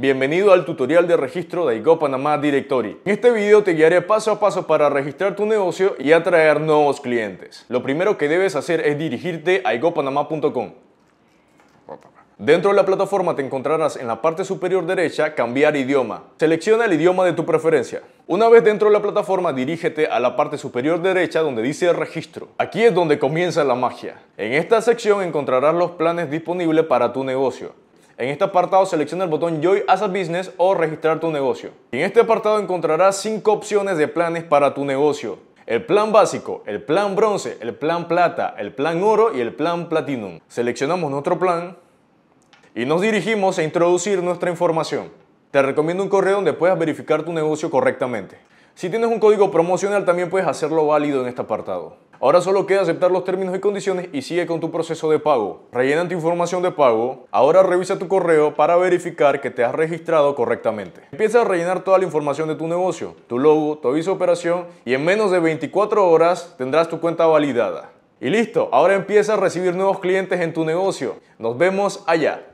Bienvenido al tutorial de registro de IGO Panama Directory. En este video te guiaré paso a paso para registrar tu negocio y atraer nuevos clientes. Lo primero que debes hacer es dirigirte a igopanamá.com. Dentro de la plataforma te encontrarás en la parte superior derecha Cambiar idioma. Selecciona el idioma de tu preferencia. Una vez dentro de la plataforma, dirígete a la parte superior derecha donde dice Registro. Aquí es donde comienza la magia. En esta sección encontrarás los planes disponibles para tu negocio. En este apartado selecciona el botón Joy as a Business o registrar tu negocio. en este apartado encontrarás 5 opciones de planes para tu negocio. El plan básico, el plan bronce, el plan plata, el plan oro y el plan platinum. Seleccionamos nuestro plan y nos dirigimos a introducir nuestra información. Te recomiendo un correo donde puedas verificar tu negocio correctamente. Si tienes un código promocional también puedes hacerlo válido en este apartado. Ahora solo queda aceptar los términos y condiciones y sigue con tu proceso de pago. Rellena tu información de pago. Ahora revisa tu correo para verificar que te has registrado correctamente. Empieza a rellenar toda la información de tu negocio, tu logo, tu aviso de operación y en menos de 24 horas tendrás tu cuenta validada. Y listo, ahora empieza a recibir nuevos clientes en tu negocio. Nos vemos allá.